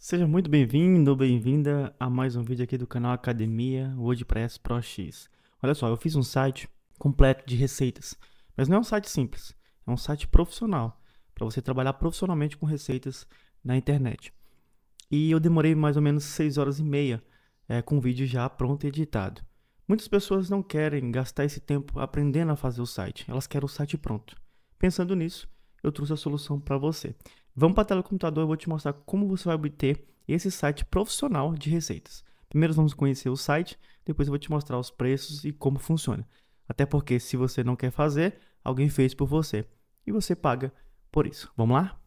Seja muito bem-vindo ou bem-vinda a mais um vídeo aqui do canal Academia WordPress Pro X. Olha só, eu fiz um site completo de receitas, mas não é um site simples, é um site profissional, para você trabalhar profissionalmente com receitas na internet. E eu demorei mais ou menos 6 horas e meia é, com o vídeo já pronto e editado. Muitas pessoas não querem gastar esse tempo aprendendo a fazer o site, elas querem o site pronto. Pensando nisso, eu trouxe a solução para você. Vamos para a tela do computador, eu vou te mostrar como você vai obter esse site profissional de receitas. Primeiro vamos conhecer o site, depois eu vou te mostrar os preços e como funciona. Até porque se você não quer fazer, alguém fez por você e você paga por isso. Vamos lá?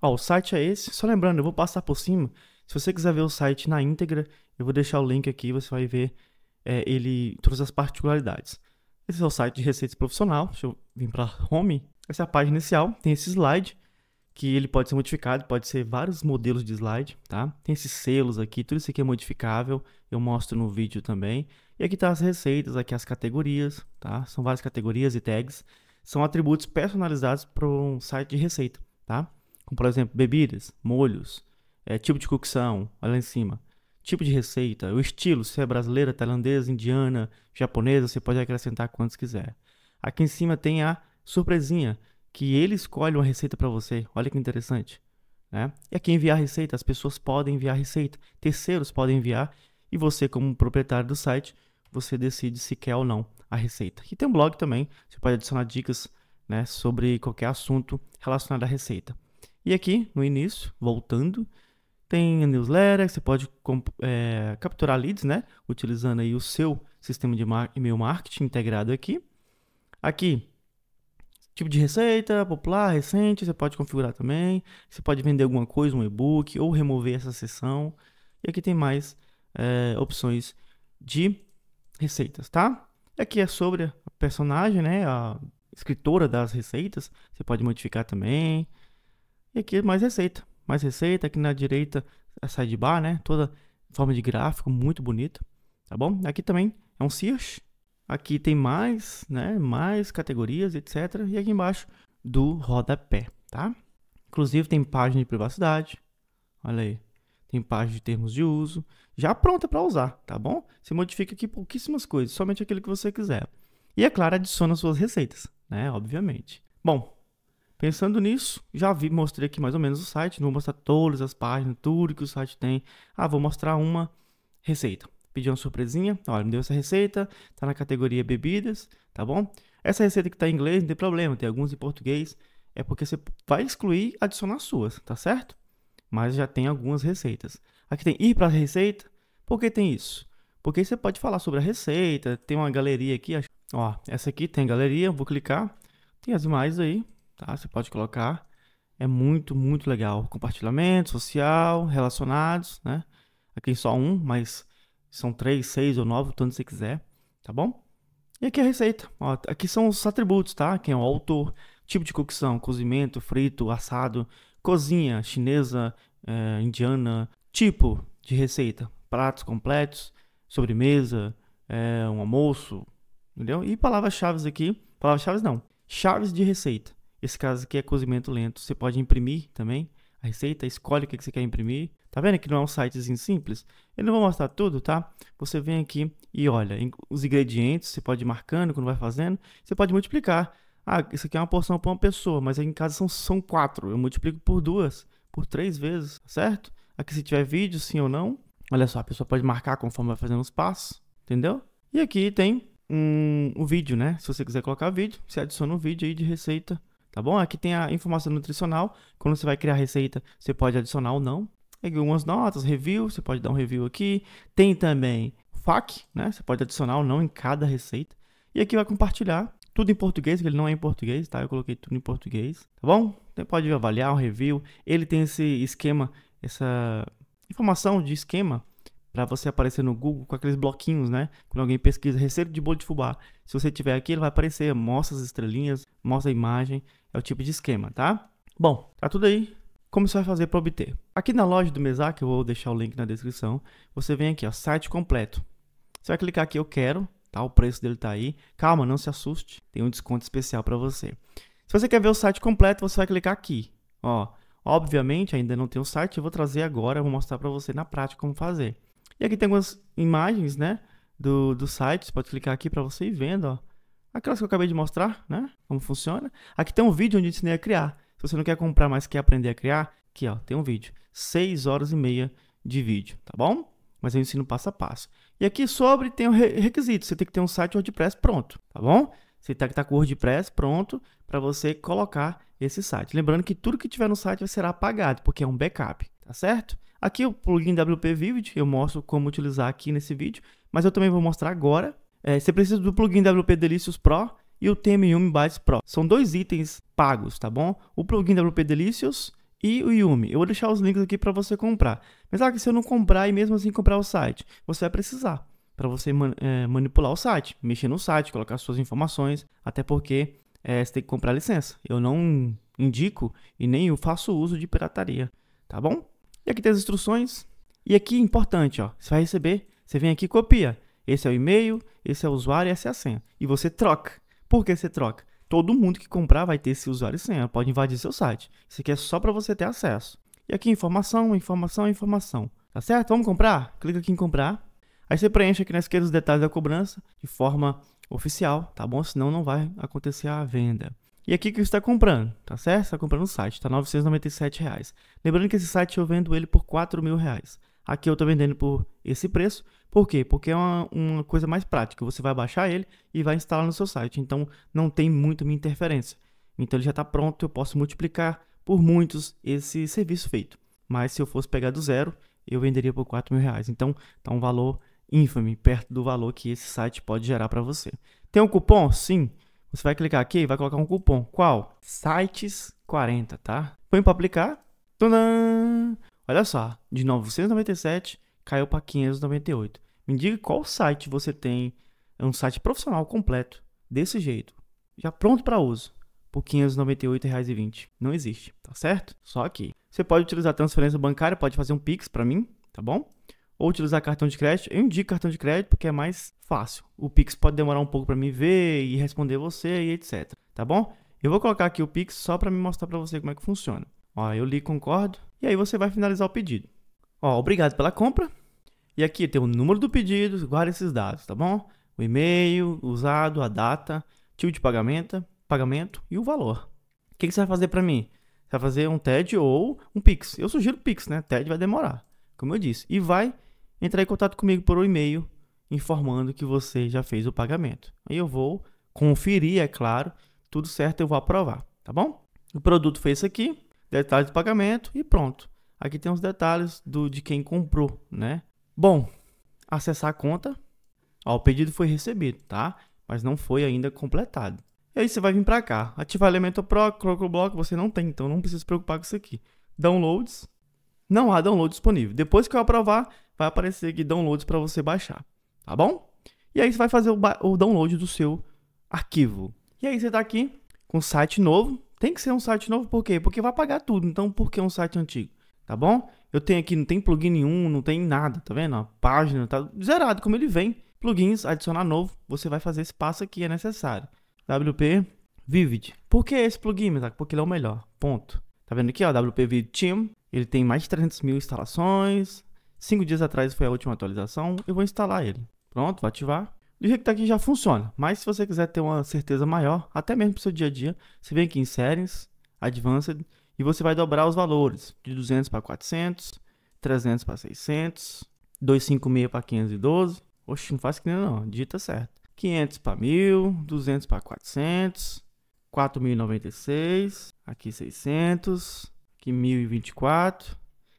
Ó, o site é esse. Só lembrando, eu vou passar por cima. Se você quiser ver o site na íntegra, eu vou deixar o link aqui, você vai ver é, ele todas as particularidades. Esse é o site de receitas profissional. Deixa eu vir para Home. Essa é a página inicial. Tem esse slide, que ele pode ser modificado, pode ser vários modelos de slide, tá? Tem esses selos aqui, tudo isso aqui é modificável. Eu mostro no vídeo também. E aqui tá as receitas, aqui as categorias, tá? São várias categorias e tags. São atributos personalizados para um site de receita, tá? Como, por exemplo, bebidas, molhos, é, tipo de cocção, olha lá em cima tipo de receita, o estilo, se é brasileira, tailandesa, indiana, japonesa, você pode acrescentar quantos quiser. Aqui em cima tem a surpresinha, que ele escolhe uma receita para você. Olha que interessante. Né? E aqui enviar receita, as pessoas podem enviar receita, terceiros podem enviar, e você, como proprietário do site, você decide se quer ou não a receita. E tem um blog também, você pode adicionar dicas né, sobre qualquer assunto relacionado à receita. E aqui, no início, voltando, tem a newsletter, que você pode é, capturar leads, né? Utilizando aí o seu sistema de e-mail marketing integrado aqui. Aqui, tipo de receita, popular, recente, você pode configurar também. Você pode vender alguma coisa, um e-book, ou remover essa seção. E aqui tem mais é, opções de receitas, tá? Aqui é sobre a personagem, né? A escritora das receitas. Você pode modificar também. E aqui é mais receita mais receita. Aqui na direita, a sidebar, né? Toda forma de gráfico, muito bonita, tá bom? Aqui também é um search. Aqui tem mais, né? Mais categorias, etc. E aqui embaixo do rodapé, tá? Inclusive tem página de privacidade. Olha aí. Tem página de termos de uso, já pronta para usar, tá bom? Você modifica aqui pouquíssimas coisas, somente aquilo que você quiser. E é claro, adiciona suas receitas, né? Obviamente. Bom, Pensando nisso, já vi, mostrei aqui mais ou menos o site, não vou mostrar todas as páginas, tudo que o site tem. Ah, vou mostrar uma receita. Pedi uma surpresinha, olha, me deu essa receita, tá na categoria bebidas, tá bom? Essa receita que tá em inglês não tem problema, tem alguns em português, é porque você vai excluir adicionar suas, tá certo? Mas já tem algumas receitas. Aqui tem ir para receita, por que tem isso? Porque você pode falar sobre a receita, tem uma galeria aqui, ó, essa aqui tem galeria, vou clicar, tem as mais aí, tá? Você pode colocar. É muito, muito legal. Compartilhamento social, relacionados, né? Aqui só um, mas são três, seis ou nove, tanto você quiser, tá bom? E aqui a receita. Ó, aqui são os atributos, tá? Quem é o autor, tipo de cocção, cozimento, frito, assado, cozinha chinesa, eh, indiana, tipo de receita, pratos completos, sobremesa, eh, um almoço, entendeu? E palavras-chave aqui, palavras-chave não, chaves de receita. Esse caso aqui é cozimento lento. Você pode imprimir também a receita, escolhe o que você quer imprimir. Tá vendo que não é um sitezinho simples? Eu não vou mostrar tudo, tá? Você vem aqui e olha os ingredientes, você pode ir marcando quando vai fazendo, você pode multiplicar. Ah, isso aqui é uma porção para uma pessoa, mas em casa são, são quatro. Eu multiplico por duas, por três vezes, tá certo? Aqui se tiver vídeo, sim ou não. Olha só, a pessoa pode marcar conforme vai fazendo os passos, entendeu? E aqui tem um, um vídeo, né? Se você quiser colocar vídeo, você adiciona um vídeo aí de receita tá bom? Aqui tem a informação nutricional, quando você vai criar a receita, você pode adicionar ou não. Tem algumas notas, review, você pode dar um review aqui. Tem também FAQ, né? Você pode adicionar ou não em cada receita. E aqui vai compartilhar tudo em português, que ele não é em português, tá? Eu coloquei tudo em português, tá bom? Você então, pode avaliar um review. Ele tem esse esquema, essa informação de esquema para você aparecer no Google com aqueles bloquinhos, né? Quando alguém pesquisa receita de bolo de fubá, se você tiver aqui, ele vai aparecer, mostra as estrelinhas, mostra a imagem, é o tipo de esquema, tá? Bom, tá tudo aí. Como você vai fazer para obter? Aqui na loja do Mesac, eu vou deixar o link na descrição. Você vem aqui, ó, site completo. Você vai clicar aqui eu quero, tá? O preço dele tá aí. Calma, não se assuste, tem um desconto especial para você. Se você quer ver o site completo, você vai clicar aqui, ó. Obviamente, ainda não tem o site, eu vou trazer agora, eu vou mostrar para você na prática como fazer. E aqui tem algumas imagens, né, do, do site, você pode clicar aqui para você ir vendo, ó. Aquelas que eu acabei de mostrar, né, como funciona. Aqui tem um vídeo onde eu ensinei a criar. Se você não quer comprar, mas quer aprender a criar, aqui, ó, tem um vídeo. 6 horas e meia de vídeo, tá bom? Mas eu ensino passo a passo. E aqui sobre tem um requisito, você tem que ter um site WordPress pronto, tá bom? Você tem que estar com o WordPress pronto para você colocar esse site. Lembrando que tudo que tiver no site será apagado, porque é um backup, tá certo? Aqui o plugin WP Vivid, eu mostro como utilizar aqui nesse vídeo, mas eu também vou mostrar agora. É, você precisa do plugin WP Delicious Pro e o TM Yumi Bytes Pro. São dois itens pagos, tá bom? O plugin WP Delicious e o Yumi. Eu vou deixar os links aqui para você comprar. Mas ah, que se eu não comprar e mesmo assim comprar o site, você vai precisar para você man é, manipular o site, mexer no site, colocar suas informações, até porque é, você tem que comprar licença. Eu não indico e nem eu faço uso de pirataria, tá bom? E aqui tem as instruções. E aqui, importante, ó, você vai receber, você vem aqui e copia. Esse é o e-mail, esse é o usuário e essa é a senha. E você troca. Por que você troca? Todo mundo que comprar vai ter esse usuário e senha, pode invadir seu site. Isso aqui é só para você ter acesso. E aqui informação, informação, informação. Tá certo? Vamos comprar? Clica aqui em comprar. Aí você preenche aqui na esquerda os detalhes da cobrança de forma oficial, tá bom? Senão não vai acontecer a venda. E aqui que você está comprando, tá certo? Está comprando o site, está R$ Reais. Lembrando que esse site eu vendo ele por R$ mil reais. Aqui eu estou vendendo por esse preço. Por quê? Porque é uma, uma, coisa mais prática. Você vai baixar ele e vai instalar no seu site. Então não tem muito minha interferência. Então ele já está pronto, eu posso multiplicar por muitos esse serviço feito. Mas se eu fosse pegar do zero, eu venderia por 4 mil reais. Então está um valor ínfame, perto do valor que esse site pode gerar para você. Tem um cupom? Sim. Você vai clicar aqui e vai colocar um cupom. Qual? Sites 40, tá? Põe para aplicar. Tadã! Olha só, de 997 caiu para 598. Me diga qual site você tem, é um site profissional completo, desse jeito, já pronto para uso, por R$ 598,20. Não existe, tá certo? Só aqui. Você pode utilizar transferência bancária, pode fazer um Pix para mim, tá bom? Ou utilizar cartão de crédito. Eu indico cartão de crédito porque é mais fácil. O Pix pode demorar um pouco para me ver e responder você e etc. Tá bom? Eu vou colocar aqui o Pix só para me mostrar para você como é que funciona. Ó, eu li concordo e aí você vai finalizar o pedido. Ó, obrigado pela compra. E aqui tem o número do pedido, guarda esses dados, tá bom? O e-mail usado, a data, tipo de pagamento, pagamento e o valor. O que, que você vai fazer para mim? Você vai fazer um TED ou um Pix. Eu sugiro Pix, né? TED vai demorar, como eu disse. E vai entrar em contato comigo por um e-mail informando que você já fez o pagamento. Aí eu vou conferir, é claro, tudo certo, eu vou aprovar, tá bom? O produto foi esse aqui, detalhes do pagamento e pronto. Aqui tem os detalhes do, de quem comprou, né? Bom, acessar a conta. Ó, o pedido foi recebido, tá? Mas não foi ainda completado. E aí você vai vir para cá. Ativar elemento Pro, Crocoblock, você não tem, então não precisa se preocupar com isso aqui. Downloads. Não há download disponível. Depois que eu aprovar, vai aparecer aqui downloads para você baixar tá bom? E aí você vai fazer o, o download do seu arquivo. E aí você tá aqui com o site novo. Tem que ser um site novo, por quê? Porque vai pagar tudo. Então, por que um site antigo? Tá bom? Eu tenho aqui, não tem plugin nenhum, não tem nada, tá vendo? A página tá zerado como ele vem. Plugins, adicionar novo, você vai fazer esse passo aqui, é necessário. WP Vivid. Por que esse plugin, Metac? Porque ele é o melhor, ponto. Tá vendo aqui, ó, WP Vivid Team. Ele tem mais de 300 mil instalações. Cinco dias atrás foi a última atualização. Eu vou instalar ele. Pronto, vou ativar. Do jeito que está aqui já funciona, mas se você quiser ter uma certeza maior, até mesmo para o seu dia a dia, você vem aqui em Settings, Advanced, e você vai dobrar os valores de 200 para 400, 300 para 600, 256 para 512. Oxe, não faz que nem não, digita certo. 500 para 1000, 200 para 400, 4096, aqui 600, aqui 1024,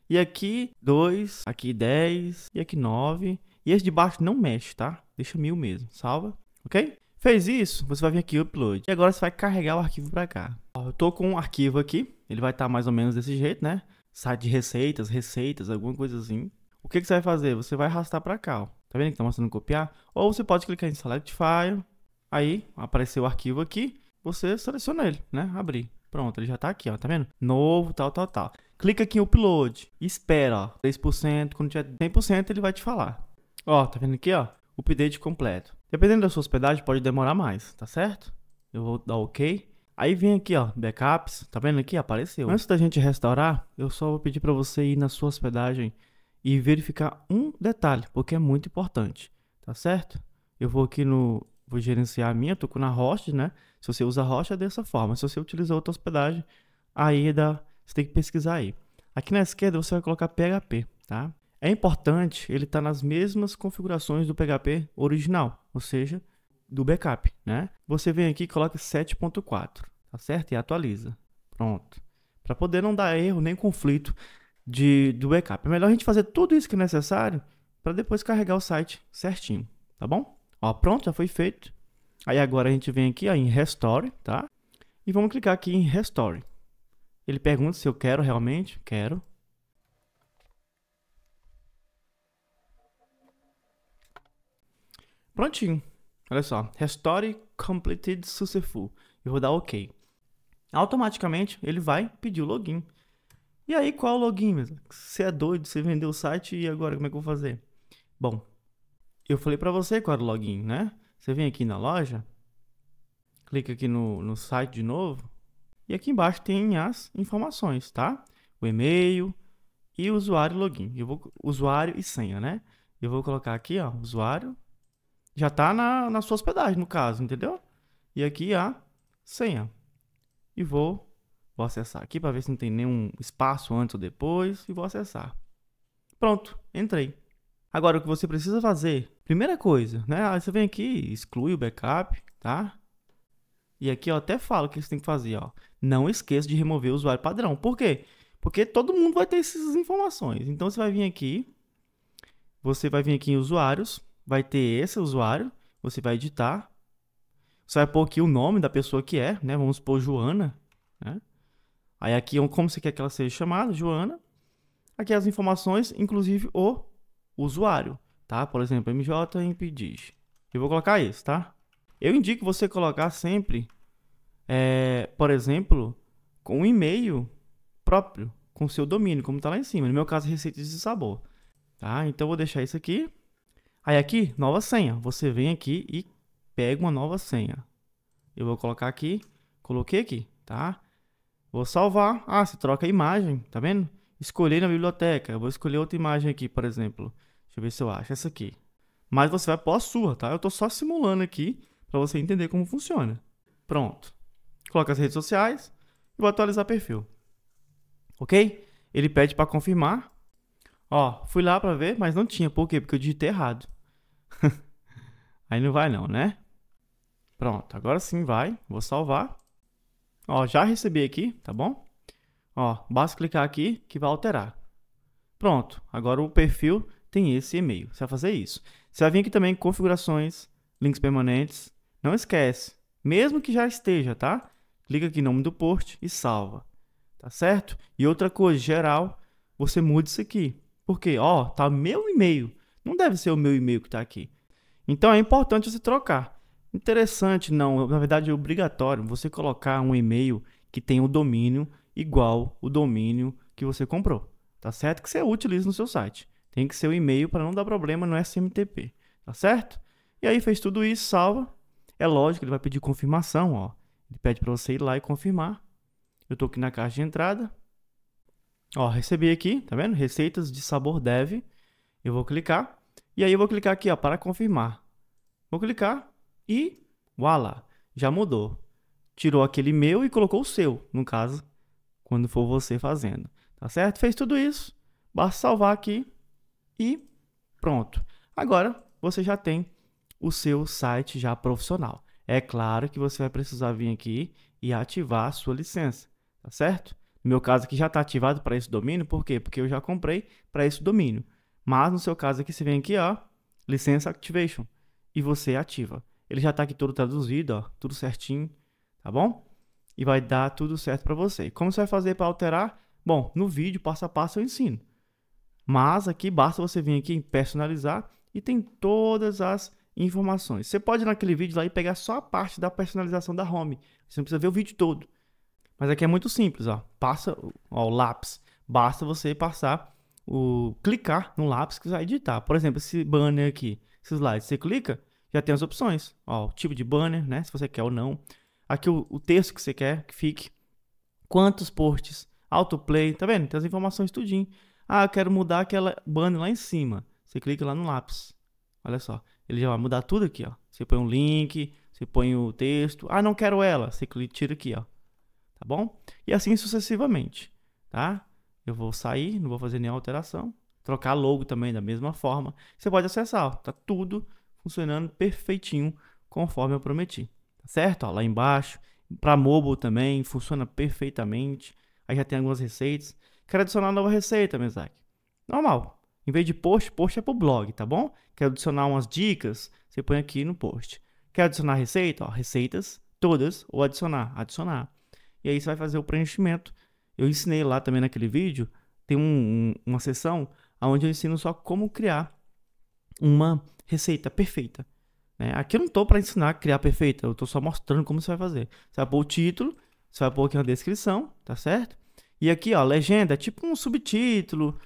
e aqui 2, aqui 10 e aqui 9. E esse de baixo não mexe, tá? Deixa mil mesmo, salva, ok? Fez isso, você vai vir aqui upload. E agora você vai carregar o arquivo para cá. Ó, eu tô com um arquivo aqui, ele vai estar tá mais ou menos desse jeito, né? Site de receitas, receitas, alguma coisa assim. O que, que você vai fazer? Você vai arrastar para cá, ó. Tá vendo que tá mostrando copiar? Ou você pode clicar em Select File, aí apareceu o arquivo aqui, você seleciona ele, né? Abrir. Pronto, ele já tá aqui, ó, tá vendo? Novo, tal, tal, tal. Clica aqui em Upload, espera, ó, 3%, quando tiver 100% ele vai te falar. Ó, tá vendo aqui, ó? Update completo. Dependendo da sua hospedagem, pode demorar mais, tá certo? Eu vou dar OK. Aí vem aqui, ó, backups, tá vendo aqui? Apareceu. Antes da gente restaurar, eu só vou pedir para você ir na sua hospedagem e verificar um detalhe, porque é muito importante, tá certo? Eu vou aqui no, vou gerenciar a minha, tô com na host, né? Se você usa host é dessa forma, se você utilizar outra hospedagem, aí é dá, você tem que pesquisar aí. Aqui na esquerda você vai colocar PHP, tá? É importante ele estar tá nas mesmas configurações do PHP original, ou seja, do backup, né? Você vem aqui e coloca 7.4, tá certo? E atualiza. Pronto. Para poder não dar erro nem conflito de, do backup. É melhor a gente fazer tudo isso que é necessário para depois carregar o site certinho, tá bom? Ó, pronto, já foi feito. Aí agora a gente vem aqui ó, em Restore, tá? E vamos clicar aqui em Restore. Ele pergunta se eu quero realmente. Quero. Prontinho. Olha só. Restore completed successful. Eu vou dar OK. Automaticamente ele vai pedir o login. E aí, qual o login, Você é doido, você vendeu o site e agora como é que eu vou fazer? Bom, eu falei para você qual era o login, né? Você vem aqui na loja, clica aqui no, no site de novo e aqui embaixo tem as informações, tá? O e-mail e o usuário login. Eu vou usuário e senha, né? Eu vou colocar aqui, ó, usuário já está na, na sua hospedagem, no caso, entendeu? E aqui a senha. E vou, vou acessar aqui para ver se não tem nenhum espaço antes ou depois. E vou acessar. Pronto, entrei. Agora, o que você precisa fazer, primeira coisa, né? Aí você vem aqui, exclui o backup, tá? E aqui, ó, até falo o que você tem que fazer, ó. Não esqueça de remover o usuário padrão. Por quê? Porque todo mundo vai ter essas informações. Então, você vai vir aqui, você vai vir aqui em usuários, vai ter esse usuário, você vai editar, você vai pôr aqui o nome da pessoa que é, né? Vamos pôr Joana, né? Aí aqui, é como você quer que ela seja chamada, Joana. Aqui as informações, inclusive o usuário, tá? Por exemplo, MJ impedir. Eu vou colocar isso, tá? Eu indico você colocar sempre, é, por exemplo, com um e-mail próprio, com seu domínio, como está lá em cima. No meu caso, receitas de sabor. Tá? Então, eu vou deixar isso aqui. Aí aqui, nova senha. Você vem aqui e pega uma nova senha. Eu vou colocar aqui, coloquei aqui, tá? Vou salvar. Ah, você troca a imagem, tá vendo? Escolher na biblioteca. Eu vou escolher outra imagem aqui, por exemplo. Deixa eu ver se eu acho essa aqui. Mas você vai pôr a sua, tá? Eu tô só simulando aqui para você entender como funciona. Pronto. Coloca as redes sociais e vou atualizar perfil. Ok? Ele pede para confirmar. Ó, fui lá pra ver, mas não tinha. Por quê? Porque eu digitei errado. Aí não vai não, né? Pronto, agora sim vai. Vou salvar. Ó, já recebi aqui, tá bom? Ó, basta clicar aqui que vai alterar. Pronto, agora o perfil tem esse e-mail. Você vai fazer isso. Você vai vir aqui também em configurações, links permanentes. Não esquece, mesmo que já esteja, tá? Clica aqui em nome do post e salva. Tá certo? E outra coisa, geral, você muda isso aqui. Porque, ó, tá meu e-mail. Não deve ser o meu e-mail que tá aqui. Então é importante você trocar. Interessante, não, na verdade é obrigatório você colocar um e-mail que tem o um domínio igual o domínio que você comprou. Tá certo? Que você utiliza no seu site. Tem que ser o um e-mail para não dar problema no SMTP. Tá certo? E aí fez tudo isso, salva. É lógico, ele vai pedir confirmação, ó. Ele pede para você ir lá e confirmar. Eu estou aqui na caixa de entrada. Ó, recebi aqui, tá vendo? Receitas de sabor dev. Eu vou clicar. E aí eu vou clicar aqui, ó, para confirmar. Vou clicar e... Voilà! Já mudou. Tirou aquele meu e colocou o seu, no caso, quando for você fazendo. Tá certo? Fez tudo isso. Basta salvar aqui e pronto. Agora você já tem o seu site já profissional. É claro que você vai precisar vir aqui e ativar a sua licença, tá certo? meu caso aqui já está ativado para esse domínio, por quê? Porque eu já comprei para esse domínio. Mas no seu caso aqui, você vem aqui, ó, licença activation, e você ativa. Ele já está aqui todo traduzido, ó, tudo certinho, tá bom? E vai dar tudo certo para você. como você vai fazer para alterar? Bom, no vídeo, passo a passo, eu ensino. Mas aqui basta você vir aqui em personalizar e tem todas as informações. Você pode ir naquele vídeo lá e pegar só a parte da personalização da home. Você não precisa ver o vídeo todo. Mas aqui é muito simples, ó. Passa ó, o lápis. Basta você passar o clicar no lápis que vai editar. Por exemplo, esse banner aqui, esse slide, você clica, já tem as opções. Ó, o tipo de banner, né? Se você quer ou não. Aqui o, o texto que você quer que fique. Quantos posts, autoplay, tá vendo? Tem as informações tudinho. Ah, eu quero mudar aquela banner lá em cima. Você clica lá no lápis. Olha só, ele já vai mudar tudo aqui, ó. Você põe um link, você põe o texto. Ah, não quero ela. Você clica, tira aqui, ó tá bom? E assim sucessivamente, tá? Eu vou sair, não vou fazer nenhuma alteração, trocar logo também da mesma forma. Você pode acessar, tá tudo funcionando perfeitinho conforme eu prometi, tá certo? Ó, lá embaixo, para mobile também funciona perfeitamente. Aí já tem algumas receitas. Quero adicionar nova receita, Mesac. Normal. Em vez de post, post é pro blog, tá bom? Quero adicionar umas dicas, você põe aqui no post. Quer adicionar receita? Ó, receitas, todas, ou adicionar, adicionar e aí você vai fazer o preenchimento. Eu ensinei lá também naquele vídeo, tem um, um, uma sessão onde eu ensino só como criar uma receita perfeita. Né? Aqui eu não estou para ensinar a criar perfeita, eu estou só mostrando como você vai fazer. Você vai pôr o título, você vai pôr aqui na descrição, tá certo? E aqui, ó, legenda, tipo um subtítulo,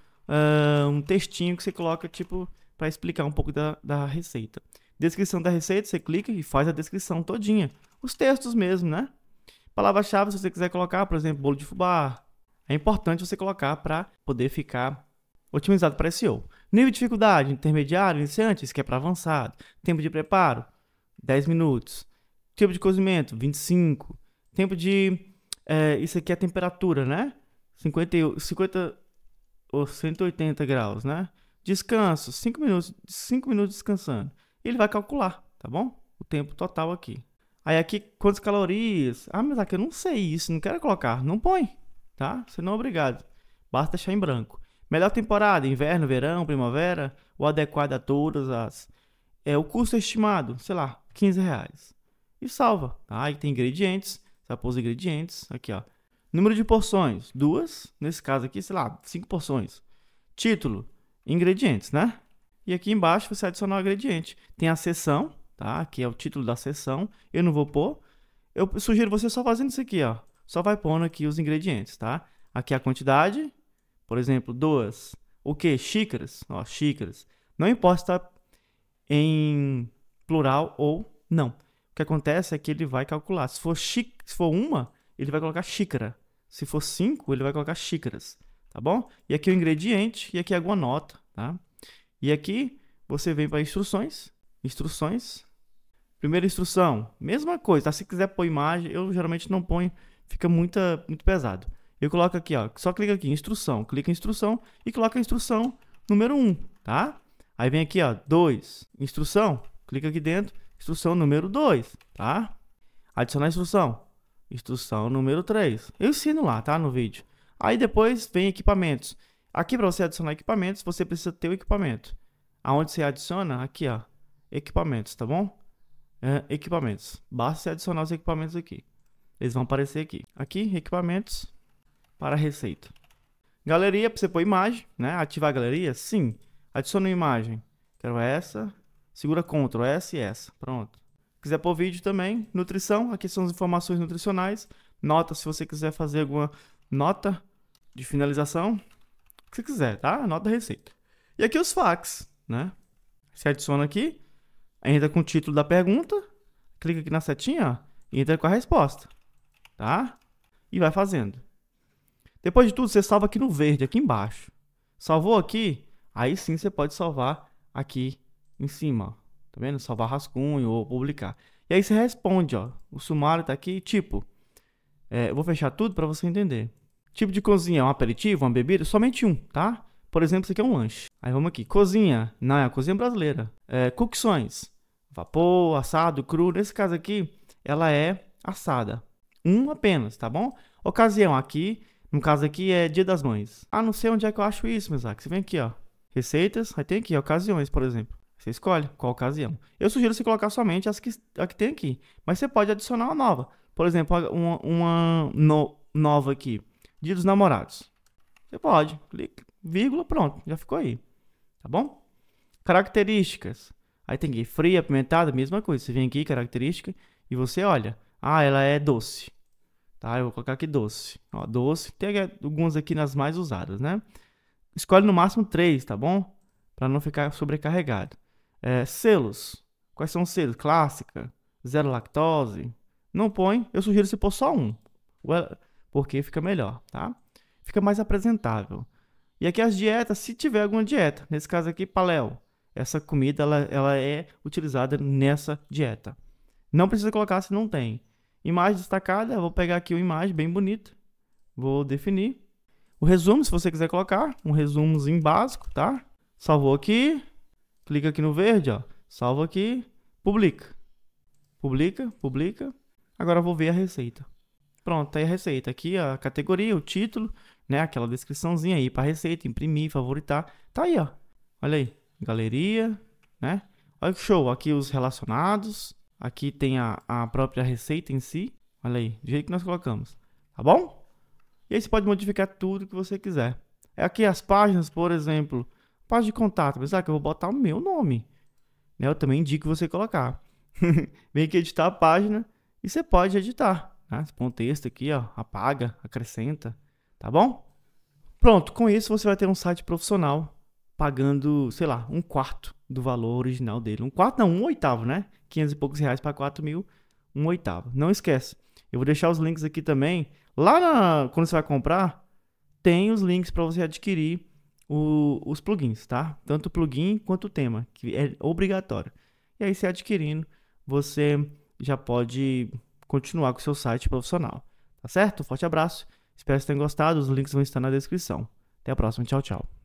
uh, um textinho que você coloca, tipo, para explicar um pouco da, da receita. Descrição da receita, você clica e faz a descrição todinha. Os textos mesmo, né? Palavra-chave, se você quiser colocar, por exemplo, bolo de fubá, é importante você colocar para poder ficar otimizado para SEO. Nível de dificuldade, intermediário, iniciante, isso que é para avançado. Tempo de preparo, 10 minutos. Tempo de cozimento, 25. Tempo de. É, isso aqui é a temperatura, né? 50, 50 ou 180 graus, né? Descanso, 5 minutos, 5 minutos descansando. Ele vai calcular, tá bom? O tempo total aqui. Aí aqui, quantas calorias? Ah, mas aqui eu não sei isso, não quero colocar. Não põe, tá? Você não é obrigado. Basta deixar em branco. Melhor temporada, inverno, verão, primavera, o adequado a todas as... É, o custo estimado, sei lá, 15 reais. E salva. Aí ah, tem ingredientes, você pôr os ingredientes, aqui ó. Número de porções, duas, nesse caso aqui, sei lá, cinco porções. Título, ingredientes, né? E aqui embaixo você adicionar o ingrediente. Tem a seção, tá? Que é o título da sessão. Eu não vou pôr. Eu sugiro você só fazendo isso aqui, ó. Só vai pondo aqui os ingredientes, tá? Aqui a quantidade, por exemplo, duas. O que? Xícaras, ó, xícaras. Não importa em plural ou não. O que acontece é que ele vai calcular. Se for, xí... se for uma, ele vai colocar xícara. Se for cinco, ele vai colocar xícaras, tá bom? E aqui o ingrediente, e aqui alguma nota, tá? E aqui você vem para instruções, Instruções. Primeira instrução, mesma coisa, tá? Se quiser pôr imagem, eu geralmente não ponho, fica muita, muito pesado. Eu coloco aqui, ó, só clica aqui, instrução, clica em instrução e coloca a instrução número 1, tá? Aí vem aqui, ó, 2, instrução, clica aqui dentro, instrução número 2, tá? Adicionar instrução, instrução número 3. Eu ensino lá, tá, no vídeo. Aí depois vem equipamentos. Aqui para você adicionar equipamentos, você precisa ter o equipamento. Aonde você adiciona, aqui, ó, equipamentos, tá bom? É, equipamentos. Basta você adicionar os equipamentos aqui. Eles vão aparecer aqui. Aqui, equipamentos para receita. Galeria, para você pôr imagem, né? Ativar a galeria? Sim. Adiciona uma imagem. Quero essa. Segura Ctrl, S e essa. Pronto. Quiser pôr vídeo também, nutrição. Aqui são as informações nutricionais. Nota, se você quiser fazer alguma nota de finalização. O que você quiser, tá? Nota da receita. E aqui os fax, né? Você adiciona aqui entra com o título da pergunta, clica aqui na setinha ó, e entra com a resposta, tá? E vai fazendo. Depois de tudo, você salva aqui no verde, aqui embaixo. Salvou aqui, aí sim você pode salvar aqui em cima, ó. tá vendo? Salvar rascunho ou publicar. E aí você responde, ó. O sumário tá aqui, tipo. É, eu vou fechar tudo para você entender. Tipo de cozinha, um aperitivo, uma bebida? Somente um, tá? Por exemplo, isso aqui é um lanche. Aí vamos aqui. Cozinha. Não, é a cozinha brasileira. É, cocções vapor, assado, cru. Nesse caso aqui, ela é assada. Um apenas, tá bom? Ocasião aqui, no caso aqui é Dia das Mães. Ah, não sei onde é que eu acho isso, meu Isaac. Você vem aqui, ó. Receitas, aí tem aqui ocasiões, por exemplo. Você escolhe qual ocasião. Eu sugiro você colocar somente as que, a que tem aqui, mas você pode adicionar uma nova. Por exemplo, uma, uma no, nova aqui, Dia dos Namorados. Você pode, Clique, vírgula, pronto, já ficou aí. Tá bom? Características. Aí tem ir fria, apimentada, mesma coisa. Você vem aqui, característica, e você olha. Ah, ela é doce. Tá, eu vou colocar aqui doce. Ó, doce, tem algumas aqui nas mais usadas, né? Escolhe no máximo três, tá bom? Para não ficar sobrecarregado. É, selos. Quais são os selos? Clássica, zero lactose. Não põe, eu sugiro você pôr só um. Porque fica melhor, tá? Fica mais apresentável. E aqui as dietas, se tiver alguma dieta. Nesse caso aqui, paleo essa comida ela, ela é utilizada nessa dieta. Não precisa colocar se não tem. Imagem destacada, vou pegar aqui uma imagem bem bonita. Vou definir. O resumo, se você quiser colocar, um resumozinho básico, tá? Salvou aqui, clica aqui no verde, ó. Salva aqui, publica. Publica, publica. Agora vou ver a receita. Pronto, tá aí a receita. Aqui a categoria, o título, né? Aquela descriçãozinha aí para receita, imprimir, favoritar. Tá aí, ó. Olha aí galeria, né? Olha que show, aqui os relacionados, aqui tem a, a própria receita em si, olha aí, do jeito que nós colocamos, tá bom? E aí você pode modificar tudo que você quiser. É aqui as páginas, por exemplo, página de contato, mas ah, que eu vou botar o meu nome, né? Eu também indico você colocar. Vem aqui editar a página e você pode editar, né? Você põe um texto aqui, ó, apaga, acrescenta, tá bom? Pronto, com isso você vai ter um site profissional pagando, sei lá, um quarto do valor original dele. Um quarto, não, um oitavo, né? 500 e poucos reais para 4 mil, um oitavo. Não esquece. Eu vou deixar os links aqui também. Lá na, quando você vai comprar, tem os links para você adquirir o, os plugins, tá? Tanto o plugin quanto o tema, que é obrigatório. E aí, se adquirindo, você já pode continuar com o seu site profissional. Tá certo? Forte abraço. Espero que tenham gostado. Os links vão estar na descrição. Até a próxima. Tchau, tchau.